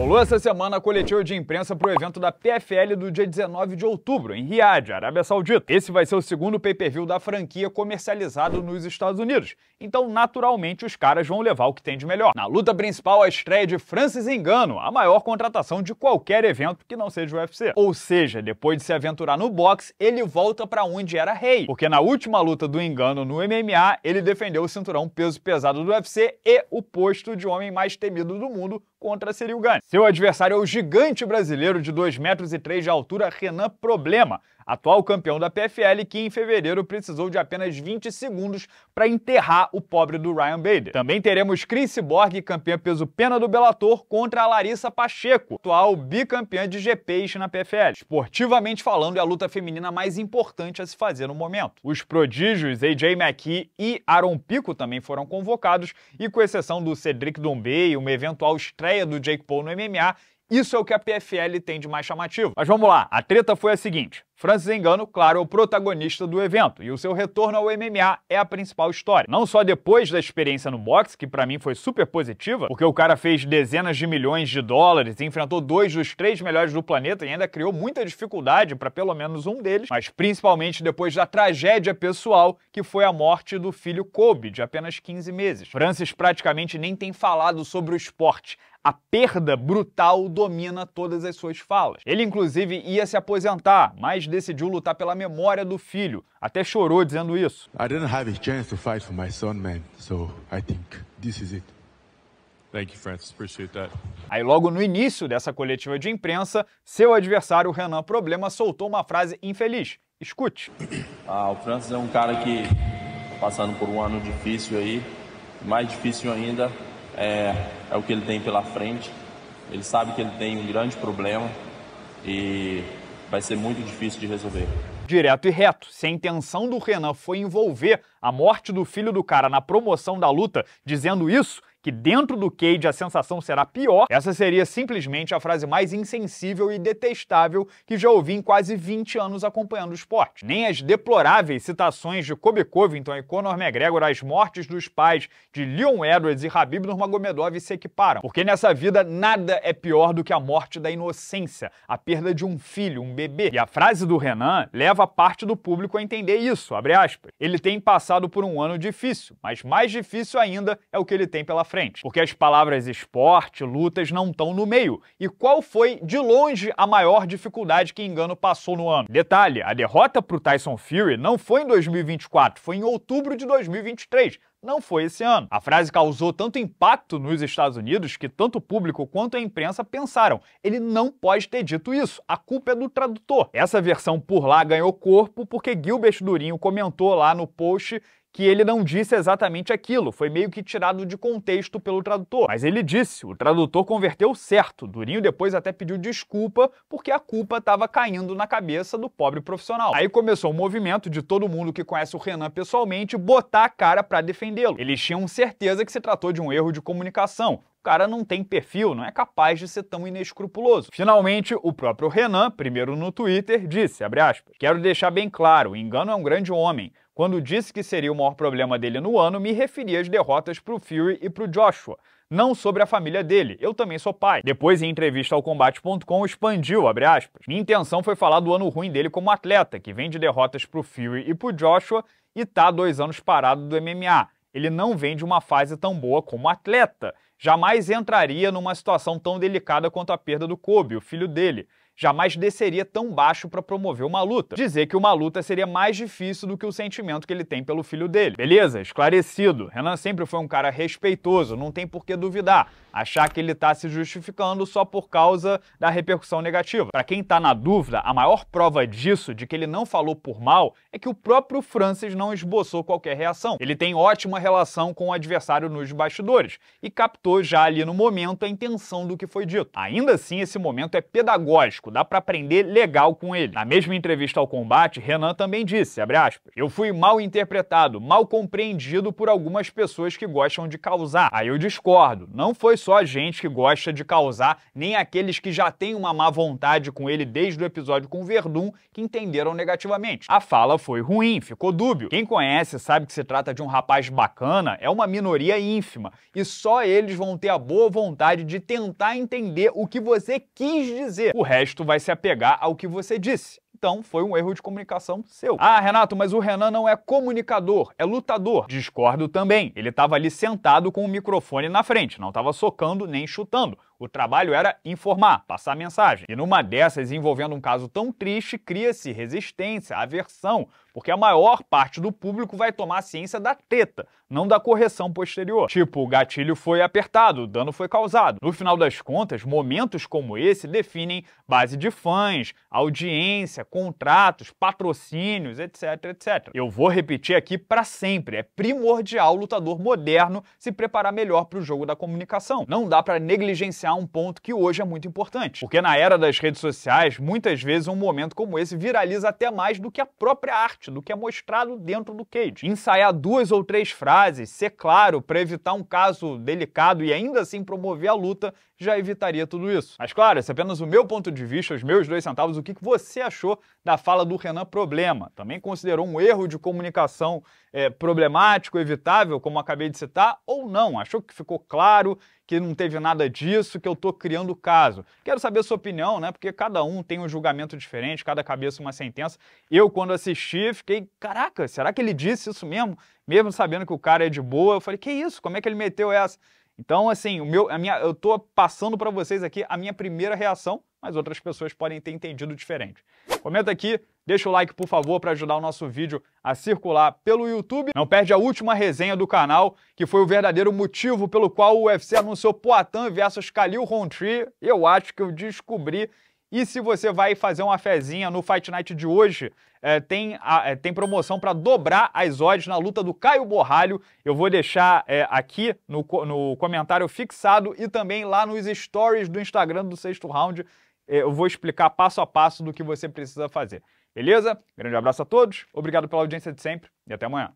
Rolou essa semana a coletiva de imprensa para o evento da PFL do dia 19 de outubro, em Riad, Arábia Saudita. Esse vai ser o segundo pay-per-view da franquia comercializado nos Estados Unidos, então naturalmente os caras vão levar o que tem de melhor. Na luta principal, a estreia de Francis Engano, a maior contratação de qualquer evento que não seja o UFC. Ou seja, depois de se aventurar no boxe, ele volta para onde era rei, porque na última luta do Engano no MMA, ele defendeu o cinturão peso pesado do UFC e o posto de homem mais temido do mundo contra Cyril Gane. Seu adversário é o gigante brasileiro de 2,3 metros de altura, Renan Problema, atual campeão da PFL, que em fevereiro precisou de apenas 20 segundos para enterrar o pobre do Ryan Bader. Também teremos Chris Borg, campeã peso pena do Bellator, contra a Larissa Pacheco, atual bicampeã de GPs na PFL. Esportivamente falando, é a luta feminina mais importante a se fazer no momento. Os prodígios AJ McKee e Aaron Pico também foram convocados, e com exceção do Cedric Dombey e uma eventual estreia do Jake Paul no MMA, isso é o que a PFL tem de mais chamativo. Mas vamos lá, a treta foi a seguinte. Francis Engano, claro, é o protagonista do evento e o seu retorno ao MMA é a principal história. Não só depois da experiência no boxe, que para mim foi super positiva, porque o cara fez dezenas de milhões de dólares, enfrentou dois dos três melhores do planeta e ainda criou muita dificuldade para pelo menos um deles, mas principalmente depois da tragédia pessoal que foi a morte do filho Kobe, de apenas 15 meses. Francis praticamente nem tem falado sobre o esporte. A perda brutal domina todas as suas falas. Ele, inclusive, ia se aposentar, mas decidiu lutar pela memória do filho. Até chorou dizendo isso. I didn't have a chance to fight for my son, man. So I think this is it. Thank you, Francis. Appreciate that. Aí, logo no início dessa coletiva de imprensa, seu adversário Renan Problema soltou uma frase infeliz. Escute. Ah, o Francis é um cara que passando por um ano difícil aí, mais difícil ainda é, é o que ele tem pela frente. Ele sabe que ele tem um grande problema e vai ser muito difícil de resolver. Direto e reto, se a intenção do Renan foi envolver a morte do filho do cara na promoção da luta, dizendo isso, que dentro do Cage a sensação será pior, essa seria simplesmente a frase mais insensível e detestável que já ouvi em quase 20 anos acompanhando o esporte. Nem as deploráveis citações de Kobe Covington e Conor McGregor às mortes dos pais de Leon Edwards e Habib Nurmagomedov se equiparam, porque nessa vida nada é pior do que a morte da inocência, a perda de um filho, um bebê. E a frase do Renan leva parte do público a entender isso, Ele tem passado por um ano difícil, mas mais difícil ainda é o que ele tem pela frente, porque as palavras esporte, lutas não estão no meio. E qual foi, de longe, a maior dificuldade que Engano passou no ano? Detalhe, a derrota para o Tyson Fury não foi em 2024, foi em outubro de 2023 não foi esse ano. A frase causou tanto impacto nos Estados Unidos que tanto o público quanto a imprensa pensaram: ele não pode ter dito isso, a culpa é do tradutor. Essa versão por lá ganhou corpo porque Gilbert Durinho comentou lá no post que ele não disse exatamente aquilo, foi meio que tirado de contexto pelo tradutor. Mas ele disse, o tradutor converteu certo. Durinho depois até pediu desculpa porque a culpa estava caindo na cabeça do pobre profissional. Aí começou o um movimento de todo mundo que conhece o Renan pessoalmente botar a cara para defendê-lo. Eles tinham certeza que se tratou de um erro de comunicação, o cara não tem perfil, não é capaz de ser tão inescrupuloso. Finalmente, o próprio Renan, primeiro no Twitter, disse, aspas, quero deixar bem claro, o engano é um grande homem, quando disse que seria o maior problema dele no ano, me referi às derrotas para o Fury e para o Joshua, não sobre a família dele. Eu também sou pai. Depois, em entrevista ao combate.com, expandiu, abre aspas. Minha intenção foi falar do ano ruim dele como atleta, que vem de derrotas pro Fury e pro Joshua e tá dois anos parado do MMA. Ele não vem de uma fase tão boa como atleta. Jamais entraria numa situação tão delicada quanto a perda do Kobe, o filho dele jamais desceria tão baixo para promover uma luta. Dizer que uma luta seria mais difícil do que o sentimento que ele tem pelo filho dele. Beleza? Esclarecido. Renan sempre foi um cara respeitoso, não tem por que duvidar. Achar que ele tá se justificando só por causa da repercussão negativa. Para quem tá na dúvida, a maior prova disso, de que ele não falou por mal, é que o próprio Francis não esboçou qualquer reação. Ele tem ótima relação com o adversário nos bastidores e captou já ali no momento a intenção do que foi dito. Ainda assim, esse momento é pedagógico dá para aprender legal com ele. Na mesma entrevista ao combate, Renan também disse, aspas, eu fui mal interpretado, mal compreendido por algumas pessoas que gostam de causar. Aí eu discordo, não foi só a gente que gosta de causar, nem aqueles que já têm uma má vontade com ele desde o episódio com Verdun, que entenderam negativamente. A fala foi ruim, ficou dúbio. Quem conhece sabe que se trata de um rapaz bacana, é uma minoria ínfima, e só eles vão ter a boa vontade de tentar entender o que você quis dizer. O resto texto vai se apegar ao que você disse. Então, foi um erro de comunicação seu. Ah, Renato, mas o Renan não é comunicador, é lutador. Discordo também. Ele estava ali sentado com o microfone na frente, não estava socando nem chutando. O trabalho era informar, passar mensagem. E numa dessas, envolvendo um caso tão triste, cria-se resistência, aversão, porque a maior parte do público vai tomar a ciência da teta, não da correção posterior. Tipo, o gatilho foi apertado, o dano foi causado. No final das contas, momentos como esse definem base de fãs, audiência, contratos, patrocínios, etc, etc. Eu vou repetir aqui para sempre, é primordial o lutador moderno se preparar melhor para o jogo da comunicação. Não dá para negligenciar um ponto que hoje é muito importante. Porque na era das redes sociais, muitas vezes um momento como esse viraliza até mais do que a própria arte, do que é mostrado dentro do cage. Ensaiar duas ou três frases, ser claro, para evitar um caso delicado e ainda assim promover a luta, já evitaria tudo isso. Mas claro, esse é apenas o meu ponto de vista, os meus dois centavos, o que você achou da fala do Renan Problema? Também considerou um erro de comunicação é, problemático, evitável, como acabei de citar, ou não? Achou que ficou claro, que não teve nada disso, que eu estou criando o caso? Quero saber sua opinião, né? Porque cada um tem um julgamento diferente, cada cabeça uma sentença. Eu, quando assisti, fiquei, caraca, será que ele disse isso mesmo? Mesmo sabendo que o cara é de boa, eu falei, que isso? Como é que ele meteu essa? Então, assim, o meu, a minha, eu estou passando para vocês aqui a minha primeira reação mas outras pessoas podem ter entendido diferente. Comenta aqui, deixa o like por favor para ajudar o nosso vídeo a circular pelo YouTube. Não perde a última resenha do canal, que foi o verdadeiro motivo pelo qual o UFC anunciou Poatan versus Khalil Rountree. Eu acho que eu descobri e se você vai fazer uma fezinha no Fight Night de hoje, é, tem, a, é, tem promoção para dobrar as odds na luta do Caio Borralho. Eu vou deixar é, aqui no, no comentário fixado e também lá nos stories do Instagram do sexto round. Eh, eu vou explicar passo a passo do que você precisa fazer. Beleza? Grande abraço a todos, obrigado pela audiência de sempre e até amanhã.